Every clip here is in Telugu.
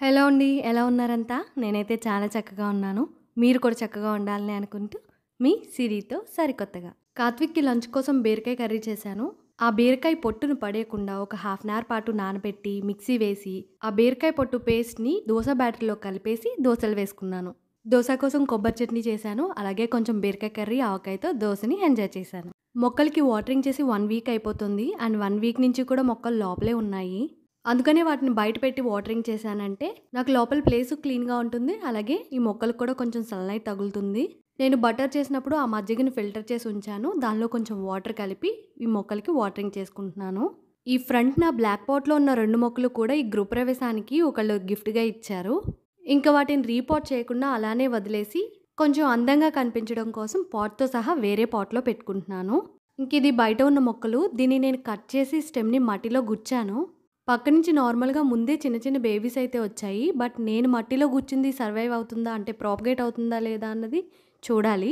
హలో అండి ఎలా ఉన్నారంతా నేనైతే చాలా చక్కగా ఉన్నాను మీరు కూడా చక్కగా ఉండాలని అనుకుంటూ మీ సిరితో సరికొత్తగా కార్త్విక్కి లంచ్ కోసం బీరకాయ కర్రీ చేశాను ఆ బీరకాయ పొట్టును పడేయకుండా ఒక హాఫ్ అన్ అవర్ పాటు నానబెట్టి మిక్సీ వేసి ఆ బీరకాయ పొట్టు పేస్ట్ని దోశ బ్యాటర్లో కలిపేసి దోశలు వేసుకున్నాను దోశ కోసం కొబ్బరి చట్నీ చేశాను అలాగే కొంచెం బీరకాయ కర్రీ ఆవకాయతో దోశని ఎంజాయ్ చేశాను మొక్కలకి వాటరింగ్ చేసి వన్ వీక్ అయిపోతుంది అండ్ వన్ వీక్ నుంచి కూడా మొక్కలు లోపలే ఉన్నాయి అందుకనే వాటిని బయట పెట్టి వాటరింగ్ చేశానంటే నాకు లోపల ప్లేస్ క్లీన్గా ఉంటుంది అలాగే ఈ మొక్కలకు కూడా కొంచెం సన్లైట్ తగులుతుంది నేను బటర్ చేసినప్పుడు ఆ మజ్జిగని ఫిల్టర్ చేసి ఉంచాను దానిలో కొంచెం వాటర్ కలిపి ఈ మొక్కలకి వాటరింగ్ చేసుకుంటున్నాను ఈ ఫ్రంట్ నా బ్లాక్ పాట్లో ఉన్న రెండు మొక్కలు కూడా ఈ గృహ ప్రవేశానికి ఒకళ్ళు గిఫ్ట్గా ఇచ్చారు ఇంకా వాటిని రీపాట్ చేయకుండా అలానే వదిలేసి కొంచెం అందంగా కనిపించడం కోసం పాట్తో సహా వేరే పాట్లో పెట్టుకుంటున్నాను ఇంక ఇది బయట ఉన్న మొక్కలు దీన్ని నేను కట్ చేసి స్టెమ్ని మట్టిలో గుచ్చాను పక్క నుంచి నార్మల్గా ముందే చిన్న చిన్న బేబీస్ అయితే వచ్చాయి బట్ నేను మట్టిలో కూర్చుంది సర్వైవ్ అవుతుందా అంటే ప్రాపగేట్ అవుతుందా లేదా అన్నది చూడాలి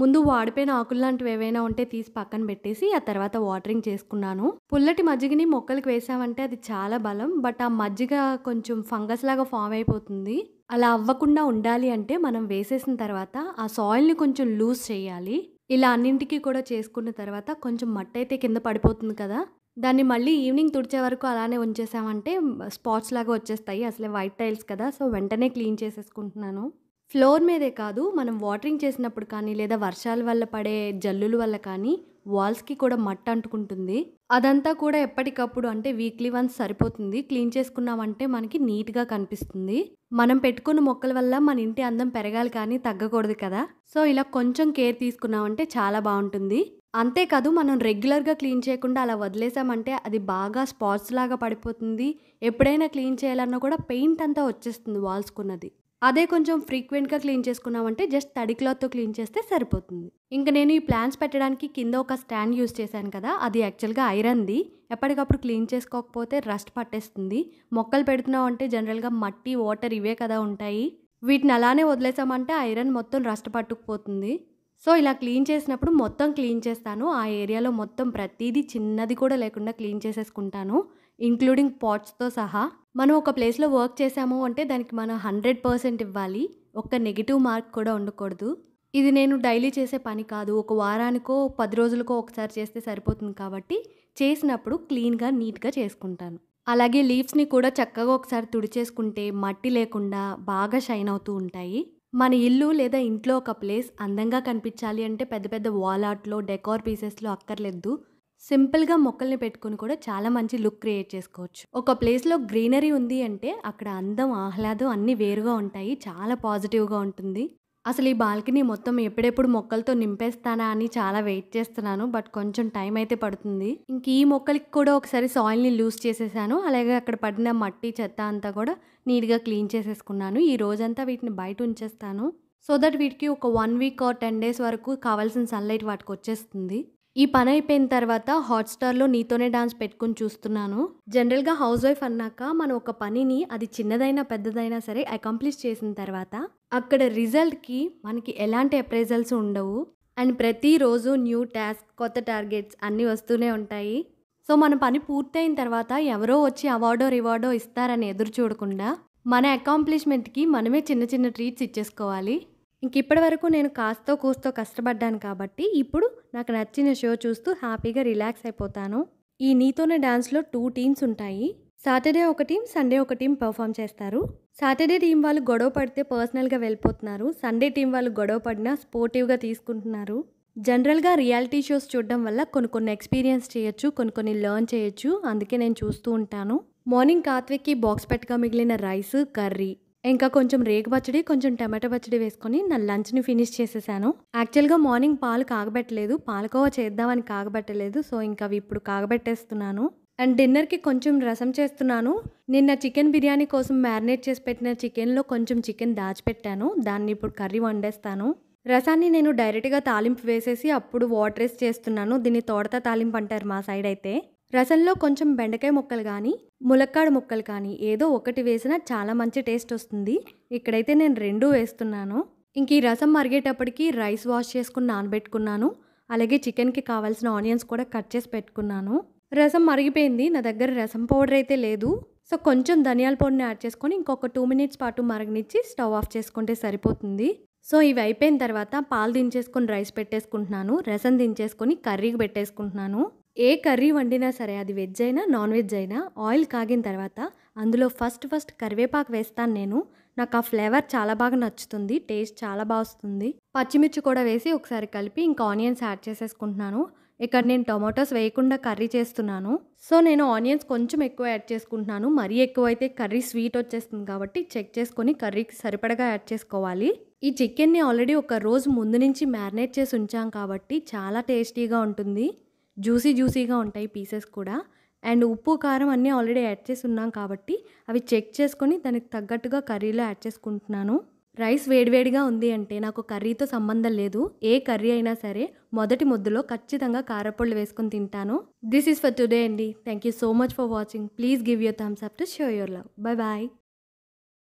ముందు వాడిపోయిన ఆకులు లాంటివి ఏవైనా ఉంటే తీసి పక్కన పెట్టేసి ఆ తర్వాత వాటరింగ్ చేసుకున్నాను పుల్లటి మజ్జిగని మొక్కలకు వేసామంటే అది చాలా బలం బట్ ఆ మజ్జిగ కొంచెం ఫంగస్ లాగా ఫామ్ అయిపోతుంది అలా అవ్వకుండా ఉండాలి అంటే మనం వేసేసిన తర్వాత ఆ సాయిల్ని కొంచెం లూజ్ చేయాలి ఇలా అన్నింటికి కూడా చేసుకున్న తర్వాత కొంచెం మట్టి అయితే కింద పడిపోతుంది కదా దాన్ని మళ్ళీ ఈవినింగ్ తుడిచే వరకు అలానే ఉంచేసామంటే స్పాట్స్ లాగా వచ్చేస్తాయి అసలే వైట్ టైల్స్ కదా సో వెంటనే క్లీన్ చేసేసుకుంటున్నాను ఫ్లోర్ మీదే కాదు మనం వాటరింగ్ చేసినప్పుడు కానీ లేదా వర్షాల వల్ల పడే జల్లుల వల్ల కానీ వాల్స్కి కూడా మట్ట అంటుకుంటుంది అదంతా కూడా ఎప్పటికప్పుడు అంటే వీక్లీ వన్స్ సరిపోతుంది క్లీన్ చేసుకున్నామంటే మనకి నీట్గా కనిపిస్తుంది మనం పెట్టుకున్న మొక్కల వల్ల మన ఇంటి అందం పెరగాలి కానీ తగ్గకూడదు కదా సో ఇలా కొంచెం కేర్ తీసుకున్నామంటే చాలా బాగుంటుంది అంతేకాదు మనం రెగ్యులర్గా క్లీన్ చేయకుండా అలా వదిలేసామంటే అది బాగా స్పాట్స్ లాగా పడిపోతుంది ఎప్పుడైనా క్లీన్ చేయాలన్నా కూడా పెయింట్ అంతా వచ్చేస్తుంది వాల్స్కున్నది అదే కొంచెం ఫ్రీక్వెంట్గా క్లీన్ చేసుకున్నామంటే జస్ట్ తడి క్లాత్తో క్లీన్ చేస్తే సరిపోతుంది ఇంకా నేను ఈ ప్లాన్స్ పెట్టడానికి కింద ఒక స్టాండ్ యూస్ చేశాను కదా అది యాక్చువల్గా ఐరన్ది ఎప్పటికప్పుడు క్లీన్ చేసుకోకపోతే రస్ట్ పట్టేస్తుంది మొక్కలు పెడుతున్నాం అంటే జనరల్గా మట్టి వాటర్ ఇవే కదా ఉంటాయి వీటిని అలానే వదిలేసామంటే ఐరన్ మొత్తం రస్ట్ పట్టుకుపోతుంది సో ఇలా క్లీన్ చేసినప్పుడు మొత్తం క్లీన్ చేస్తాను ఆ ఏరియాలో మొత్తం ప్రతిదీ చిన్నది కూడా లేకుండా క్లీన్ చేసేసుకుంటాను ఇంక్లూడింగ్ పాట్స్తో సహా మనం ఒక ప్లేస్లో వర్క్ చేసాము అంటే దానికి మనం హండ్రెడ్ పర్సెంట్ ఇవ్వాలి ఒక్క నెగిటివ్ మార్క్ కూడా ఉండకూడదు ఇది నేను డైలీ చేసే పని కాదు ఒక వారానికో పది రోజులకో ఒకసారి చేస్తే సరిపోతుంది కాబట్టి చేసినప్పుడు క్లీన్గా నీట్గా చేసుకుంటాను అలాగే లీవ్స్ని కూడా చక్కగా ఒకసారి తుడిచేసుకుంటే మట్టి లేకుండా బాగా షైన్ అవుతూ ఉంటాయి మన ఇల్లు లేదా ఇంట్లో ఒక ప్లేస్ అందంగా కనిపించాలి అంటే పెద్ద పెద్ద వాల్ ఆర్ట్లో డెకార్ పీసెస్లో అక్కర్లేదు సింపుల్గా మొక్కల్ని పెట్టుకుని కూడా చాలా మంచి లుక్ క్రియేట్ చేసుకోవచ్చు ఒక ప్లేస్లో గ్రీనరీ ఉంది అంటే అక్కడ అందం ఆహ్లాదం అన్నీ వేరుగా ఉంటాయి చాలా పాజిటివ్గా ఉంటుంది అసలు ఈ బాల్కనీ మొత్తం ఎప్పుడెప్పుడు మొక్కలతో నింపేస్తానా అని చాలా వెయిట్ చేస్తున్నాను బట్ కొంచెం టైం అయితే పడుతుంది ఇంక ఈ మొక్కలకి కూడా ఒకసారి సాయిల్ని లూజ్ చేసేసాను అలాగే అక్కడ పడిన మట్టి చెత్త అంతా కూడా నీట్గా క్లీన్ చేసేసుకున్నాను ఈ రోజంతా వీటిని బయట ఉంచేస్తాను సో దట్ వీటికి ఒక one week or ten days వరకు కావాల్సిన సన్లైట్ వాటికి వచ్చేస్తుంది ఈ పని అయిపోయిన తర్వాత హాట్స్టార్లో నీతోనే డాన్స్ పెట్టుకుని చూస్తున్నాను జనరల్గా హౌస్ వైఫ్ అన్నాక మనం ఒక పనిని అది చిన్నదైనా పెద్దదైనా సరే అకాంప్లిష్ చేసిన తర్వాత అక్కడ రిజల్ట్కి మనకి ఎలాంటి అప్రైజల్స్ ఉండవు అండ్ ప్రతిరోజు న్యూ టాస్క్ కొత్త టార్గెట్స్ అన్నీ వస్తూనే ఉంటాయి సో మన పని పూర్తయిన తర్వాత ఎవరో వచ్చి అవార్డో రివార్డో ఇస్తారని ఎదురు చూడకుండా మన అకాంప్లిష్మెంట్కి మనమే చిన్న చిన్న ట్రీట్స్ ఇచ్చేసుకోవాలి ఇంక ఇప్పటి వరకు నేను కాస్తో కూస్తో కష్టపడ్డాను కాబట్టి ఇప్పుడు నాకు నచ్చిన షో చూస్తూ హ్యాపీగా రిలాక్స్ అయిపోతాను ఈ నీతోనే డ్యాన్స్లో టూ టీమ్స్ ఉంటాయి సాటర్డే ఒక టీం సండే ఒక టీం పర్ఫామ్ చేస్తారు సాటర్డే టీం వాళ్ళు గొడవ పడితే పర్సనల్గా వెళ్ళిపోతున్నారు సండే టీం వాళ్ళు గొడవ పడినా స్పోర్టివ్గా తీసుకుంటున్నారు జనరల్గా రియాలిటీ షోస్ చూడడం వల్ల కొన్ని కొన్ని ఎక్స్పీరియన్స్ చేయొచ్చు కొన్ని కొన్ని లర్న్ చేయొచ్చు అందుకే నేను చూస్తూ ఉంటాను మార్నింగ్ కార్తిక్కి బాక్స్ పెట్గా మిగిలిన రైస్ కర్రీ ఇంకా కొంచెం రేగు పచ్చడి కొంచెం టమాటో పచ్చడి వేసుకొని నా లంచ్ని ఫినిష్ చేసేసాను యాక్చువల్గా మార్నింగ్ పాలు కాగబెట్టలేదు పాలకోవా చేద్దామని కాగబెట్టలేదు సో ఇంకా అవి ఇప్పుడు కాగబెట్టేస్తున్నాను అండ్ డిన్నర్కి కొంచెం రసం చేస్తున్నాను నిన్న చికెన్ బిర్యానీ కోసం మ్యారినేట్ చేసి పెట్టిన చికెన్లో కొంచెం చికెన్ దాచిపెట్టాను దాన్ని ఇప్పుడు కర్రీ వండేస్తాను రసాన్ని నేను డైరెక్ట్గా తాలింపు వేసేసి అప్పుడు వాటర్ వేసి చేస్తున్నాను దీన్ని తోడత తాలింపు అంటారు మా సైడ్ అయితే రసంలో కొంచెం బెండకాయ ముక్కలు కానీ ములక్కాడ ముక్కలు కానీ ఏదో ఒకటి వేసినా చాలా మంచి టేస్ట్ వస్తుంది ఇక్కడైతే నేను రెండూ వేస్తున్నాను ఇంక ఈ రసం మరిగేటప్పటికి రైస్ వాష్ చేసుకుని నానబెట్టుకున్నాను అలాగే చికెన్కి కావాల్సిన ఆనియన్స్ కూడా కట్ చేసి పెట్టుకున్నాను రసం మరిగిపోయింది నా దగ్గర రసం పౌడర్ అయితే లేదు సో కొంచెం ధనియాల పొడిని యాడ్ చేసుకొని ఇంకొక టూ మినిట్స్ పాటు మరగనిచ్చి స్టవ్ ఆఫ్ చేసుకుంటే సరిపోతుంది సో ఇవి అయిపోయిన తర్వాత పాలు దించేసుకొని రైస్ పెట్టేసుకుంటున్నాను రసం దించేసుకొని కర్రీకి పెట్టేసుకుంటున్నాను ఏ కర్రీ వండినా సరే అది వెజ్ అయినా నాన్ వెజ్ అయినా ఆయిల్ కాగిన తర్వాత అందులో ఫస్ట్ ఫస్ట్ కరివేపాకు వేస్తాను నేను నాకు ఆ ఫ్లేవర్ చాలా బాగా నచ్చుతుంది టేస్ట్ చాలా బాగా వస్తుంది పచ్చిమిర్చి కూడా వేసి ఒకసారి కలిపి ఇంకా ఆనియన్స్ యాడ్ చేసేసుకుంటున్నాను ఇక్కడ నేను టొమాటోస్ వేయకుండా కర్రీ చేస్తున్నాను సో నేను ఆనియన్స్ కొంచెం ఎక్కువ యాడ్ చేసుకుంటున్నాను మరీ ఎక్కువ అయితే కర్రీ స్వీట్ వచ్చేస్తుంది కాబట్టి చెక్ చేసుకొని కర్రీకి సరిపడగా యాడ్ చేసుకోవాలి ఈ చికెన్ని ఆల్రెడీ ఒక రోజు ముందు నుంచి మ్యారినేట్ చేసి ఉంచాం కాబట్టి చాలా టేస్టీగా ఉంటుంది జ్యూసీ జ్యూసీగా ఉంటాయి పీసెస్ కూడా అండ్ ఉప్పు కారం అన్నీ ఆల్రెడీ యాడ్ చేసి ఉన్నాం కాబట్టి అవి చెక్ చేసుకొని దానికి తగ్గట్టుగా కర్రీలో యాడ్ చేసుకుంటున్నాను రైస్ వేడివేడిగా ఉంది అంటే నాకు కర్రీతో సంబంధం లేదు ఏ కర్రీ అయినా సరే మొదటి ముద్దులో ఖచ్చితంగా కారపళ్ళు వేసుకుని తింటాను దిస్ ఈస్ ఫర్ టుడే అండి thank you so much for watching please give your thumbs up to show your love bye bye